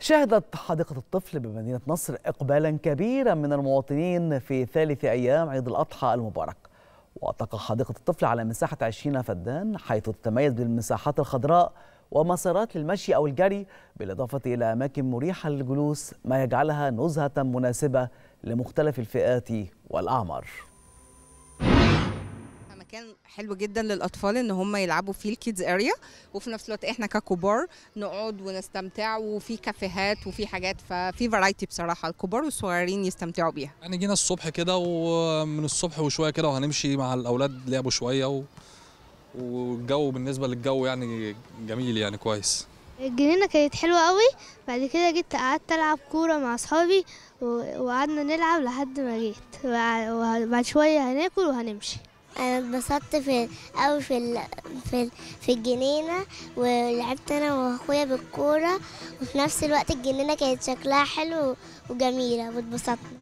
شهدت حديقة الطفل بمدينة نصر إقبالا كبيرا من المواطنين في ثالث أيام عيد الأضحى المبارك وتقع حديقة الطفل على مساحة 20 فدان حيث تتميز بالمساحات الخضراء ومسارات للمشي أو الجري بالإضافة إلى أماكن مريحة للجلوس ما يجعلها نزهة مناسبة لمختلف الفئات والأعمار مكان حلو جدا للاطفال ان هم يلعبوا فيه الكيدز اريا وفي نفس الوقت احنا ككبار نقعد ونستمتع وفي كافيهات وفي حاجات ففي فرايتي بصراحه الكبار والصغيرين يستمتعوا بيها يعني جينا الصبح كده ومن الصبح وشويه كده وهنمشي مع الاولاد لعبوا شويه و... والجو بالنسبه للجو يعني جميل يعني كويس الجنينة كانت حلوة قوي بعد كده جيت قعدت ألعب كورة مع أصحابي وقعدنا نلعب لحد ما جيت وبعد شوية هناكل وهنمشي انا اتبسطت في قوي في ال في ال في الجنينه ولعبت انا واخويا بالكوره وفي نفس الوقت الجنينه كانت شكلها حلو وجميله واتبسطنا